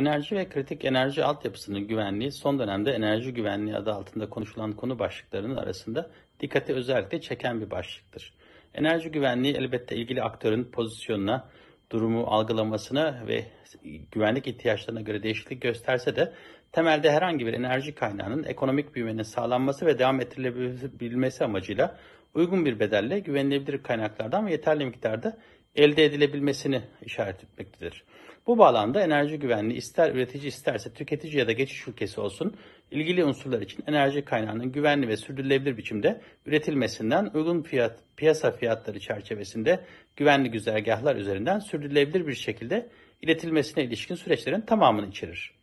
Enerji ve kritik enerji altyapısının güvenliği son dönemde enerji güvenliği adı altında konuşulan konu başlıklarının arasında dikkati özellikle çeken bir başlıktır. Enerji güvenliği elbette ilgili aktörün pozisyonuna, durumu algılamasına ve güvenlik ihtiyaçlarına göre değişiklik gösterse de temelde herhangi bir enerji kaynağının ekonomik büyümenin sağlanması ve devam ettirilebilmesi amacıyla uygun bir bedelle güvenilebilir kaynaklardan ve yeterli miktarda elde edilebilmesini işaret etmektedir. Bu bağlamda enerji güvenliği ister üretici isterse tüketici ya da geçiş ülkesi olsun ilgili unsurlar için enerji kaynağının güvenli ve sürdürülebilir biçimde üretilmesinden uygun fiyat, piyasa fiyatları çerçevesinde güvenli güzergahlar üzerinden sürdürülebilir bir şekilde iletilmesine ilişkin süreçlerin tamamını içerir.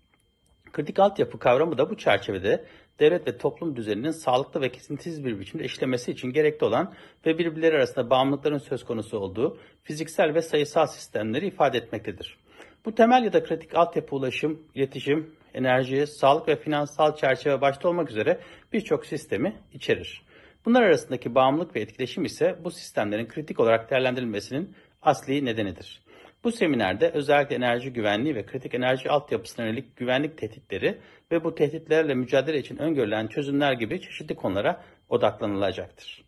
Kritik altyapı kavramı da bu çerçevede devlet ve toplum düzeninin sağlıklı ve kesintisiz bir biçimde işlemesi için gerekli olan ve birbirleri arasında bağımlılıkların söz konusu olduğu fiziksel ve sayısal sistemleri ifade etmektedir. Bu temel ya da kritik altyapı ulaşım, iletişim, enerji, sağlık ve finansal çerçeve başta olmak üzere birçok sistemi içerir. Bunlar arasındaki bağımlılık ve etkileşim ise bu sistemlerin kritik olarak değerlendirilmesinin asli nedenidir. Bu seminerde özellikle enerji güvenliği ve kritik enerji altyapısına yönelik güvenlik tehditleri ve bu tehditlerle mücadele için öngörülen çözümler gibi çeşitli konulara odaklanılacaktır.